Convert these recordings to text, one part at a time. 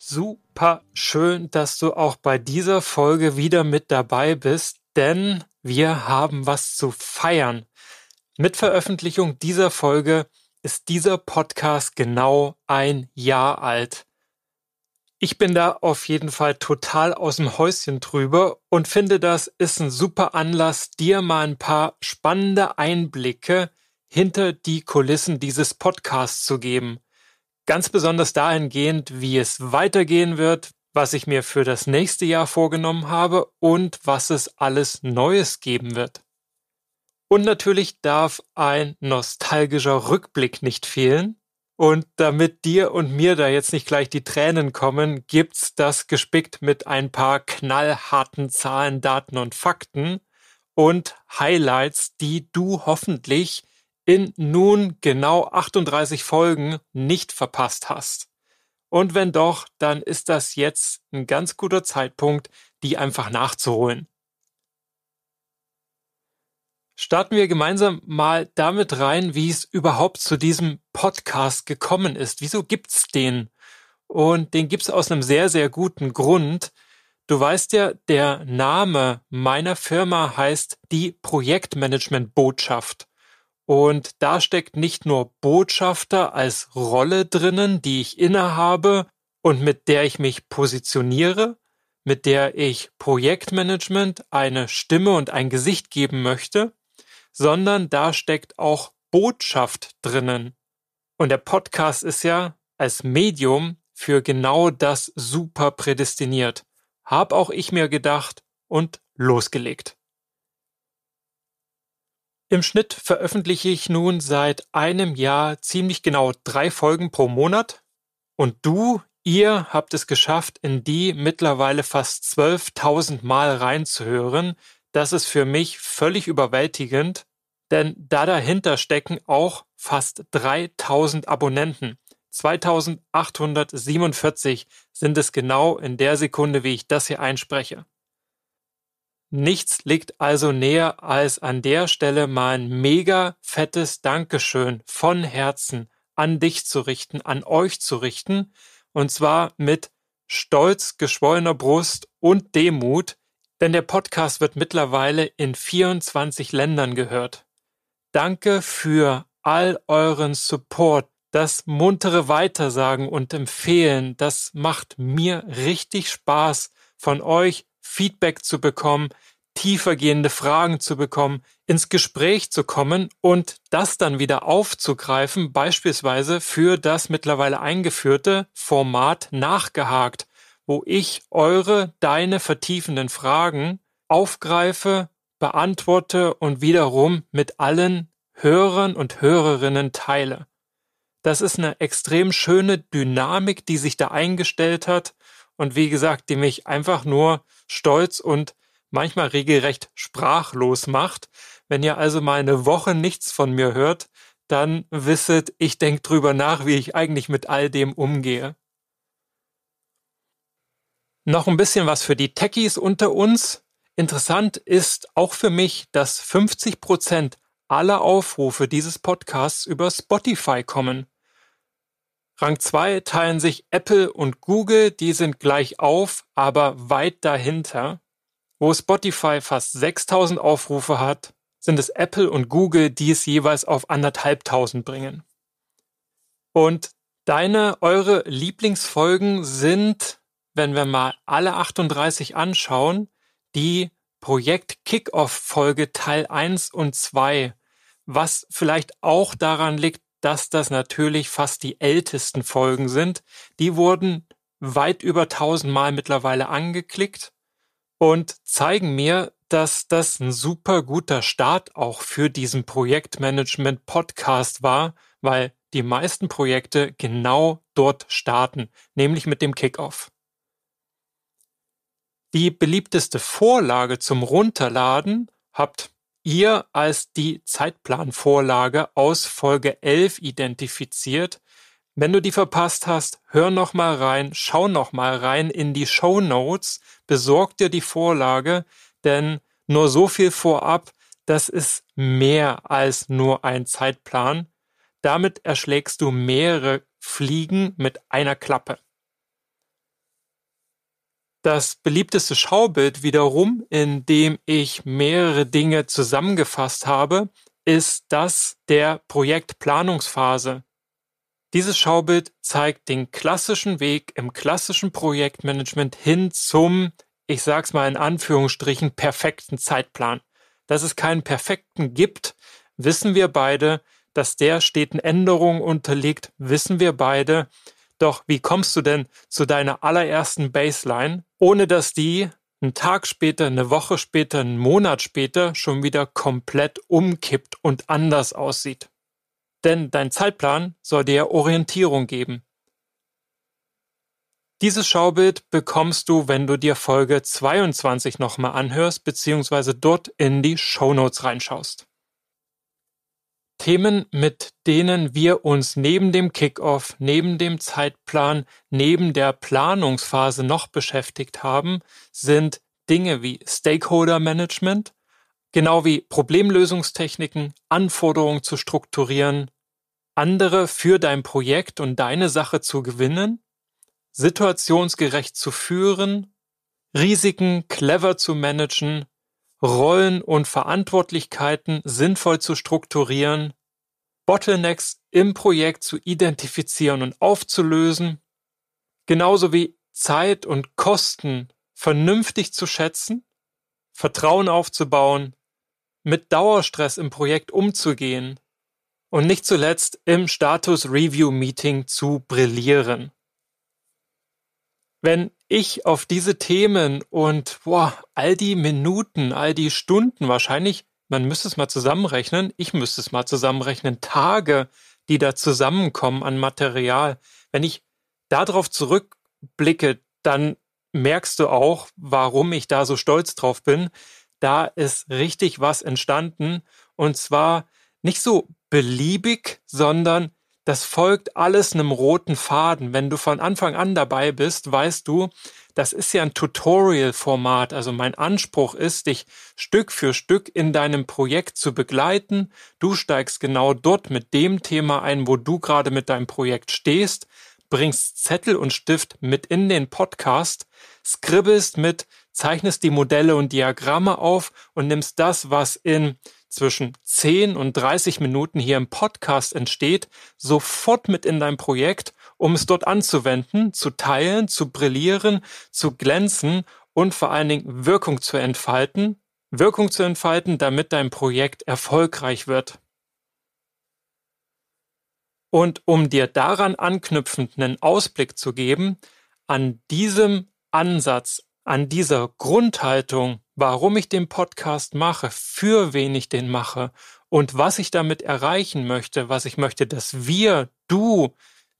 Super schön, dass du auch bei dieser Folge wieder mit dabei bist, denn wir haben was zu feiern. Mit Veröffentlichung dieser Folge ist dieser Podcast genau ein Jahr alt. Ich bin da auf jeden Fall total aus dem Häuschen drüber und finde, das ist ein super Anlass, dir mal ein paar spannende Einblicke hinter die Kulissen dieses Podcasts zu geben. Ganz besonders dahingehend, wie es weitergehen wird, was ich mir für das nächste Jahr vorgenommen habe und was es alles Neues geben wird. Und natürlich darf ein nostalgischer Rückblick nicht fehlen. Und damit dir und mir da jetzt nicht gleich die Tränen kommen, gibt's das gespickt mit ein paar knallharten Zahlen, Daten und Fakten und Highlights, die du hoffentlich in nun genau 38 Folgen nicht verpasst hast. Und wenn doch, dann ist das jetzt ein ganz guter Zeitpunkt, die einfach nachzuholen. Starten wir gemeinsam mal damit rein, wie es überhaupt zu diesem Podcast gekommen ist. Wieso gibt's den? Und den gibt's aus einem sehr, sehr guten Grund. Du weißt ja, der Name meiner Firma heißt die Projektmanagement Botschaft. Und da steckt nicht nur Botschafter als Rolle drinnen, die ich innehabe und mit der ich mich positioniere, mit der ich Projektmanagement eine Stimme und ein Gesicht geben möchte, sondern da steckt auch Botschaft drinnen. Und der Podcast ist ja als Medium für genau das super prädestiniert. Hab auch ich mir gedacht und losgelegt. Im Schnitt veröffentliche ich nun seit einem Jahr ziemlich genau drei Folgen pro Monat und du, ihr habt es geschafft, in die mittlerweile fast 12.000 Mal reinzuhören. Das ist für mich völlig überwältigend, denn da dahinter stecken auch fast 3000 Abonnenten. 2847 sind es genau in der Sekunde, wie ich das hier einspreche. Nichts liegt also näher, als an der Stelle mal ein mega fettes Dankeschön von Herzen an dich zu richten, an euch zu richten, und zwar mit stolz geschwollener Brust und Demut, denn der Podcast wird mittlerweile in 24 Ländern gehört. Danke für all euren Support, das muntere Weitersagen und Empfehlen, das macht mir richtig Spaß, von euch Feedback zu bekommen, tiefergehende Fragen zu bekommen, ins Gespräch zu kommen und das dann wieder aufzugreifen, beispielsweise für das mittlerweile eingeführte Format nachgehakt, wo ich eure, deine vertiefenden Fragen aufgreife, beantworte und wiederum mit allen Hörern und Hörerinnen teile. Das ist eine extrem schöne Dynamik, die sich da eingestellt hat und wie gesagt, die mich einfach nur stolz und manchmal regelrecht sprachlos macht. Wenn ihr also mal eine Woche nichts von mir hört, dann wisset, ich denke drüber nach, wie ich eigentlich mit all dem umgehe. Noch ein bisschen was für die Techies unter uns. Interessant ist auch für mich, dass 50 Prozent aller Aufrufe dieses Podcasts über Spotify kommen. Rang 2 teilen sich Apple und Google, die sind gleich auf, aber weit dahinter. Wo Spotify fast 6000 Aufrufe hat, sind es Apple und Google, die es jeweils auf anderthalbtausend bringen. Und deine, eure Lieblingsfolgen sind, wenn wir mal alle 38 anschauen, die Projekt Kickoff Folge Teil 1 und 2, was vielleicht auch daran liegt, dass das natürlich fast die ältesten Folgen sind. Die wurden weit über tausendmal mittlerweile angeklickt und zeigen mir, dass das ein super guter Start auch für diesen Projektmanagement Podcast war, weil die meisten Projekte genau dort starten, nämlich mit dem Kickoff. Die beliebteste Vorlage zum Runterladen habt ihr als die Zeitplanvorlage aus Folge 11 identifiziert. Wenn du die verpasst hast, hör noch mal rein, schau noch mal rein in die Show Notes, besorg dir die Vorlage, denn nur so viel vorab, das ist mehr als nur ein Zeitplan. Damit erschlägst du mehrere Fliegen mit einer Klappe das beliebteste Schaubild wiederum, in dem ich mehrere Dinge zusammengefasst habe, ist das der Projektplanungsphase. Dieses Schaubild zeigt den klassischen Weg im klassischen Projektmanagement hin zum, ich sag's mal in Anführungsstrichen, perfekten Zeitplan. Dass es keinen perfekten gibt, wissen wir beide. Dass der steten Änderungen unterliegt, wissen wir beide. Doch wie kommst du denn zu deiner allerersten Baseline, ohne dass die einen Tag später, eine Woche später, einen Monat später schon wieder komplett umkippt und anders aussieht? Denn dein Zeitplan soll dir Orientierung geben. Dieses Schaubild bekommst du, wenn du dir Folge 22 nochmal anhörst, beziehungsweise dort in die Shownotes reinschaust. Themen, mit denen wir uns neben dem Kickoff, neben dem Zeitplan, neben der Planungsphase noch beschäftigt haben, sind Dinge wie Stakeholder Management, genau wie Problemlösungstechniken, Anforderungen zu strukturieren, andere für dein Projekt und deine Sache zu gewinnen, situationsgerecht zu führen, Risiken clever zu managen, Rollen und Verantwortlichkeiten sinnvoll zu strukturieren, Bottlenecks im Projekt zu identifizieren und aufzulösen, genauso wie Zeit und Kosten vernünftig zu schätzen, Vertrauen aufzubauen, mit Dauerstress im Projekt umzugehen und nicht zuletzt im Status Review Meeting zu brillieren. Wenn ich auf diese Themen und boah, all die Minuten, all die Stunden wahrscheinlich, man müsste es mal zusammenrechnen, ich müsste es mal zusammenrechnen, Tage, die da zusammenkommen an Material. Wenn ich darauf zurückblicke, dann merkst du auch, warum ich da so stolz drauf bin. Da ist richtig was entstanden und zwar nicht so beliebig, sondern das folgt alles einem roten Faden. Wenn du von Anfang an dabei bist, weißt du, das ist ja ein Tutorial-Format. Also mein Anspruch ist, dich Stück für Stück in deinem Projekt zu begleiten. Du steigst genau dort mit dem Thema ein, wo du gerade mit deinem Projekt stehst, bringst Zettel und Stift mit in den Podcast, skribbelst mit, zeichnest die Modelle und Diagramme auf und nimmst das, was in zwischen 10 und 30 Minuten hier im Podcast entsteht, sofort mit in dein Projekt, um es dort anzuwenden, zu teilen, zu brillieren, zu glänzen und vor allen Dingen Wirkung zu entfalten, Wirkung zu entfalten, damit dein Projekt erfolgreich wird. Und um dir daran anknüpfend einen Ausblick zu geben, an diesem Ansatz, an dieser Grundhaltung, warum ich den Podcast mache, für wen ich den mache und was ich damit erreichen möchte, was ich möchte, dass wir, du,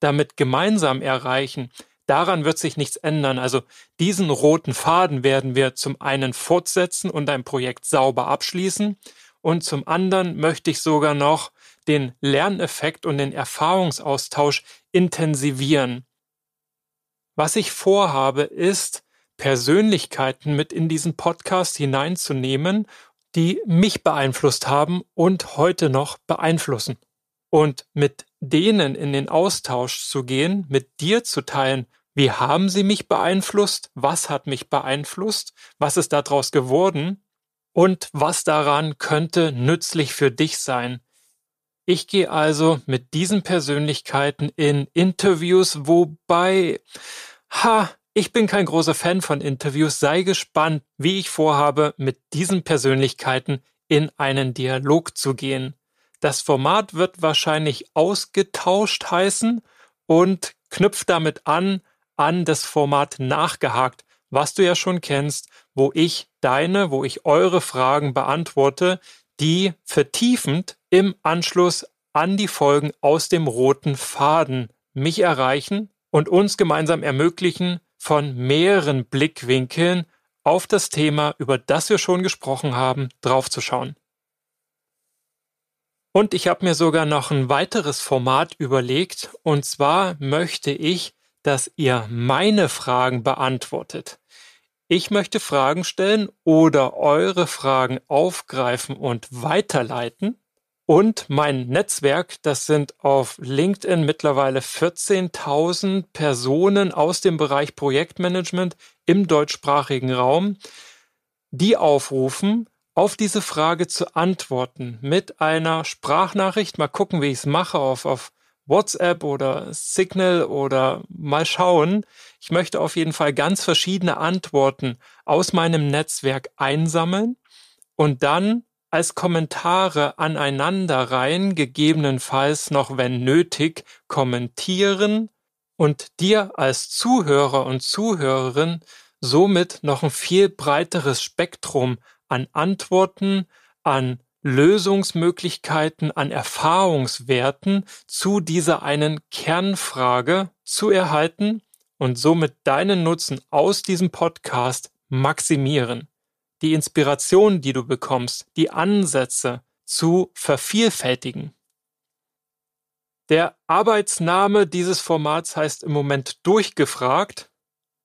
damit gemeinsam erreichen, daran wird sich nichts ändern. Also diesen roten Faden werden wir zum einen fortsetzen und ein Projekt sauber abschließen und zum anderen möchte ich sogar noch den Lerneffekt und den Erfahrungsaustausch intensivieren. Was ich vorhabe, ist, Persönlichkeiten mit in diesen Podcast hineinzunehmen, die mich beeinflusst haben und heute noch beeinflussen. Und mit denen in den Austausch zu gehen, mit dir zu teilen, wie haben sie mich beeinflusst, was hat mich beeinflusst, was ist daraus geworden und was daran könnte nützlich für dich sein. Ich gehe also mit diesen Persönlichkeiten in Interviews, wobei, ha, ich bin kein großer Fan von Interviews, sei gespannt, wie ich vorhabe, mit diesen Persönlichkeiten in einen Dialog zu gehen. Das Format wird wahrscheinlich ausgetauscht heißen und knüpft damit an an das Format nachgehakt, was du ja schon kennst, wo ich deine, wo ich eure Fragen beantworte, die vertiefend im Anschluss an die Folgen aus dem roten Faden mich erreichen und uns gemeinsam ermöglichen, von mehreren Blickwinkeln auf das Thema, über das wir schon gesprochen haben, draufzuschauen. Und ich habe mir sogar noch ein weiteres Format überlegt, und zwar möchte ich, dass ihr meine Fragen beantwortet. Ich möchte Fragen stellen oder eure Fragen aufgreifen und weiterleiten. Und mein Netzwerk, das sind auf LinkedIn mittlerweile 14.000 Personen aus dem Bereich Projektmanagement im deutschsprachigen Raum, die aufrufen, auf diese Frage zu antworten mit einer Sprachnachricht. Mal gucken, wie ich es mache auf, auf WhatsApp oder Signal oder mal schauen. Ich möchte auf jeden Fall ganz verschiedene Antworten aus meinem Netzwerk einsammeln und dann als Kommentare aneinanderreihen, gegebenenfalls noch, wenn nötig, kommentieren und dir als Zuhörer und Zuhörerin somit noch ein viel breiteres Spektrum an Antworten, an Lösungsmöglichkeiten, an Erfahrungswerten zu dieser einen Kernfrage zu erhalten und somit deinen Nutzen aus diesem Podcast maximieren die Inspiration, die du bekommst, die Ansätze zu vervielfältigen. Der Arbeitsname dieses Formats heißt im Moment durchgefragt.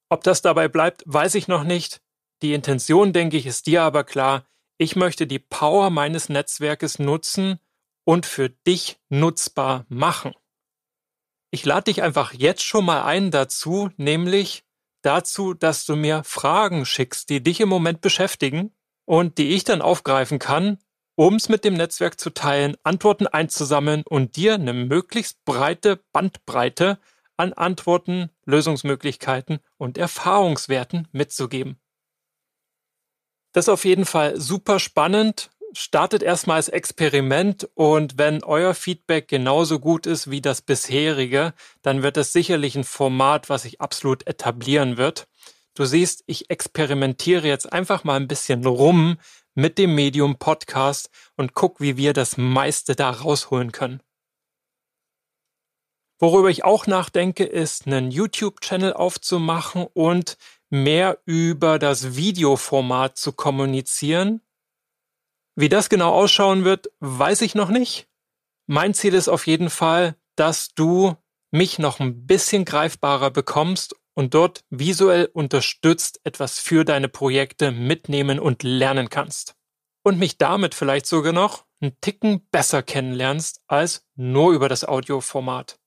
Ob das dabei bleibt, weiß ich noch nicht. Die Intention, denke ich, ist dir aber klar. Ich möchte die Power meines Netzwerkes nutzen und für dich nutzbar machen. Ich lade dich einfach jetzt schon mal ein dazu, nämlich dazu, dass du mir Fragen schickst, die dich im Moment beschäftigen und die ich dann aufgreifen kann, um es mit dem Netzwerk zu teilen, Antworten einzusammeln und dir eine möglichst breite Bandbreite an Antworten, Lösungsmöglichkeiten und Erfahrungswerten mitzugeben. Das ist auf jeden Fall super spannend startet erstmal als Experiment und wenn euer Feedback genauso gut ist wie das bisherige, dann wird es sicherlich ein Format, was sich absolut etablieren wird. Du siehst, ich experimentiere jetzt einfach mal ein bisschen rum mit dem Medium Podcast und guck, wie wir das meiste da rausholen können. Worüber ich auch nachdenke, ist einen YouTube-Channel aufzumachen und mehr über das Videoformat zu kommunizieren, wie das genau ausschauen wird, weiß ich noch nicht. Mein Ziel ist auf jeden Fall, dass du mich noch ein bisschen greifbarer bekommst und dort visuell unterstützt etwas für deine Projekte mitnehmen und lernen kannst. Und mich damit vielleicht sogar noch einen Ticken besser kennenlernst als nur über das Audioformat.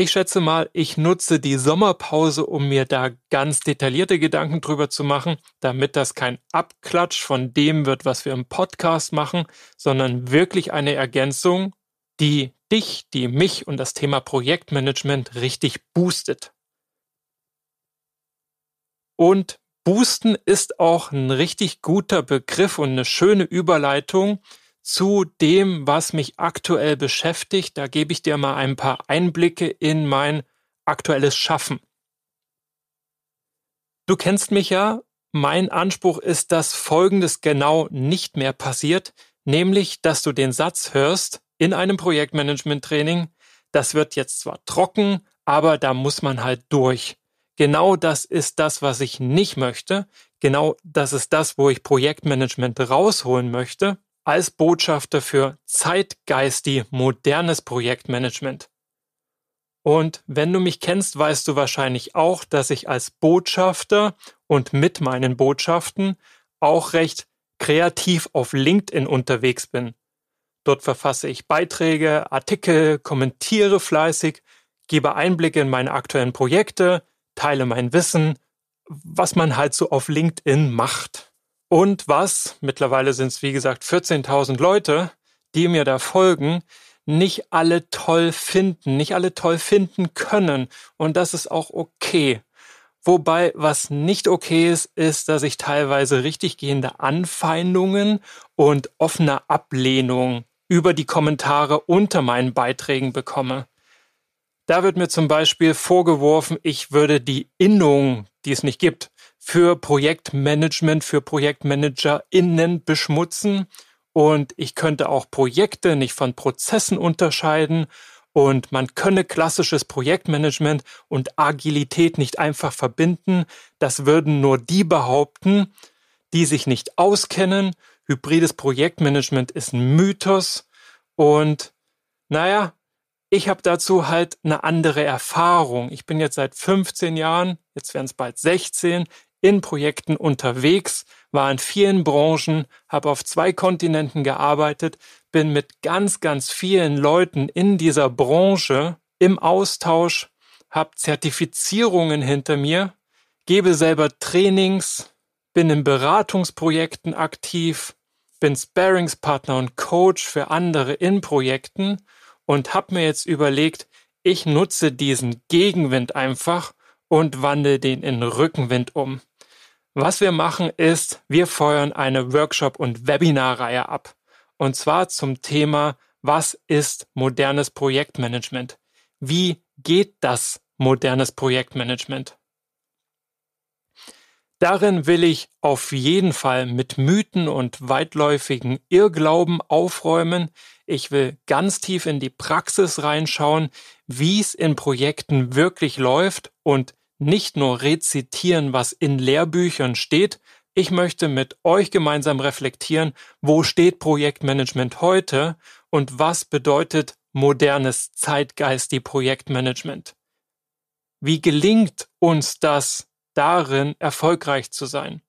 Ich schätze mal, ich nutze die Sommerpause, um mir da ganz detaillierte Gedanken drüber zu machen, damit das kein Abklatsch von dem wird, was wir im Podcast machen, sondern wirklich eine Ergänzung, die dich, die mich und das Thema Projektmanagement richtig boostet. Und boosten ist auch ein richtig guter Begriff und eine schöne Überleitung zu dem, was mich aktuell beschäftigt. Da gebe ich dir mal ein paar Einblicke in mein aktuelles Schaffen. Du kennst mich ja. Mein Anspruch ist, dass Folgendes genau nicht mehr passiert, nämlich, dass du den Satz hörst in einem Projektmanagement-Training, das wird jetzt zwar trocken, aber da muss man halt durch. Genau das ist das, was ich nicht möchte. Genau das ist das, wo ich Projektmanagement rausholen möchte als Botschafter für Zeitgeisti modernes Projektmanagement. Und wenn du mich kennst, weißt du wahrscheinlich auch, dass ich als Botschafter und mit meinen Botschaften auch recht kreativ auf LinkedIn unterwegs bin. Dort verfasse ich Beiträge, Artikel, kommentiere fleißig, gebe Einblicke in meine aktuellen Projekte, teile mein Wissen, was man halt so auf LinkedIn macht und was, mittlerweile sind es wie gesagt 14.000 Leute, die mir da folgen, nicht alle toll finden, nicht alle toll finden können. Und das ist auch okay. Wobei, was nicht okay ist, ist, dass ich teilweise richtig gehende Anfeindungen und offene Ablehnung über die Kommentare unter meinen Beiträgen bekomme. Da wird mir zum Beispiel vorgeworfen, ich würde die Innung, die es nicht gibt, für Projektmanagement, für ProjektmanagerInnen beschmutzen. Und ich könnte auch Projekte nicht von Prozessen unterscheiden. Und man könne klassisches Projektmanagement und Agilität nicht einfach verbinden. Das würden nur die behaupten, die sich nicht auskennen. Hybrides Projektmanagement ist ein Mythos. Und naja, ich habe dazu halt eine andere Erfahrung. Ich bin jetzt seit 15 Jahren, jetzt wären es bald 16, in Projekten unterwegs, war in vielen Branchen, habe auf zwei Kontinenten gearbeitet, bin mit ganz, ganz vielen Leuten in dieser Branche im Austausch, habe Zertifizierungen hinter mir, gebe selber Trainings, bin in Beratungsprojekten aktiv, bin Sparingspartner und Coach für andere in Projekten und habe mir jetzt überlegt, ich nutze diesen Gegenwind einfach und wandle den in Rückenwind um. Was wir machen ist, wir feuern eine Workshop- und Webinarreihe ab. Und zwar zum Thema, was ist modernes Projektmanagement? Wie geht das modernes Projektmanagement? Darin will ich auf jeden Fall mit Mythen und weitläufigen Irrglauben aufräumen. Ich will ganz tief in die Praxis reinschauen, wie es in Projekten wirklich läuft und nicht nur rezitieren, was in Lehrbüchern steht, ich möchte mit euch gemeinsam reflektieren, wo steht Projektmanagement heute und was bedeutet modernes Zeitgeist die Projektmanagement. Wie gelingt uns das, darin erfolgreich zu sein?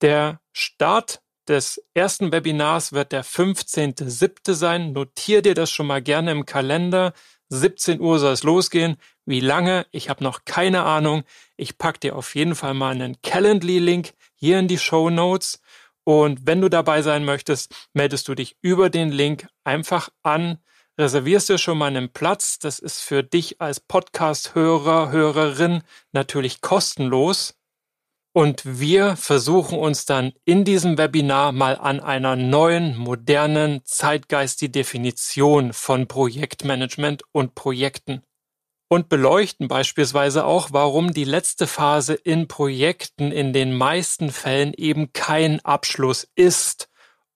Der Start des ersten Webinars wird der 15.07. sein. Notier dir das schon mal gerne im Kalender. 17 Uhr soll es losgehen. Wie lange? Ich habe noch keine Ahnung. Ich pack dir auf jeden Fall mal einen Calendly-Link hier in die Show Notes. Und wenn du dabei sein möchtest, meldest du dich über den Link einfach an, reservierst dir schon mal einen Platz. Das ist für dich als Podcast-Hörer, Hörerin natürlich kostenlos. Und wir versuchen uns dann in diesem Webinar mal an einer neuen, modernen, zeitgeistigen Definition von Projektmanagement und Projekten und beleuchten beispielsweise auch, warum die letzte Phase in Projekten in den meisten Fällen eben kein Abschluss ist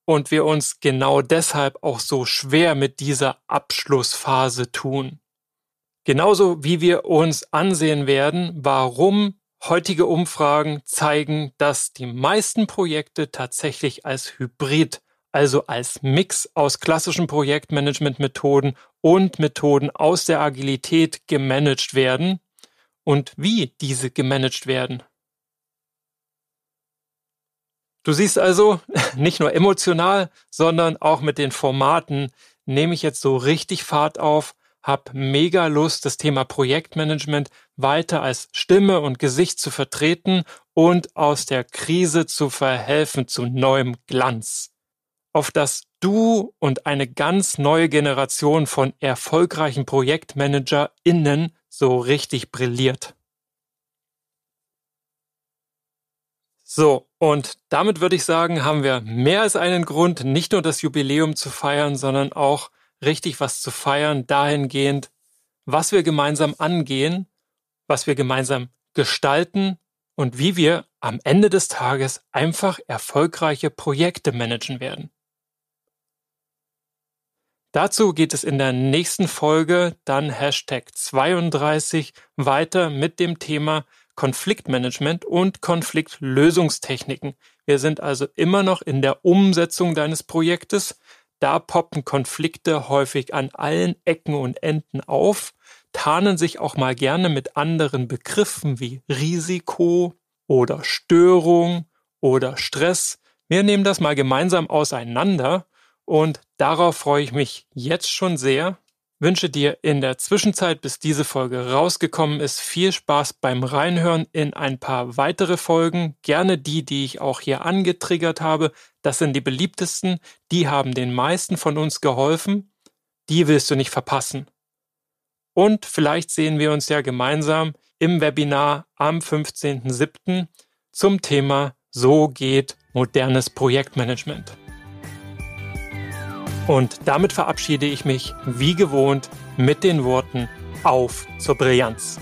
und wir uns genau deshalb auch so schwer mit dieser Abschlussphase tun. Genauso wie wir uns ansehen werden, warum Heutige Umfragen zeigen, dass die meisten Projekte tatsächlich als Hybrid, also als Mix aus klassischen Projektmanagementmethoden und Methoden aus der Agilität gemanagt werden und wie diese gemanagt werden. Du siehst also, nicht nur emotional, sondern auch mit den Formaten nehme ich jetzt so richtig Fahrt auf habe mega Lust, das Thema Projektmanagement weiter als Stimme und Gesicht zu vertreten und aus der Krise zu verhelfen zu neuem Glanz. Auf das du und eine ganz neue Generation von erfolgreichen ProjektmanagerInnen so richtig brilliert. So, und damit würde ich sagen, haben wir mehr als einen Grund, nicht nur das Jubiläum zu feiern, sondern auch richtig was zu feiern, dahingehend, was wir gemeinsam angehen, was wir gemeinsam gestalten und wie wir am Ende des Tages einfach erfolgreiche Projekte managen werden. Dazu geht es in der nächsten Folge dann Hashtag 32 weiter mit dem Thema Konfliktmanagement und Konfliktlösungstechniken. Wir sind also immer noch in der Umsetzung deines Projektes. Da poppen Konflikte häufig an allen Ecken und Enden auf, tarnen sich auch mal gerne mit anderen Begriffen wie Risiko oder Störung oder Stress. Wir nehmen das mal gemeinsam auseinander und darauf freue ich mich jetzt schon sehr, wünsche dir in der Zwischenzeit, bis diese Folge rausgekommen ist, viel Spaß beim Reinhören in ein paar weitere Folgen. Gerne die, die ich auch hier angetriggert habe. Das sind die beliebtesten. Die haben den meisten von uns geholfen. Die willst du nicht verpassen. Und vielleicht sehen wir uns ja gemeinsam im Webinar am 15.07. zum Thema So geht modernes Projektmanagement. Und damit verabschiede ich mich wie gewohnt mit den Worten auf zur Brillanz.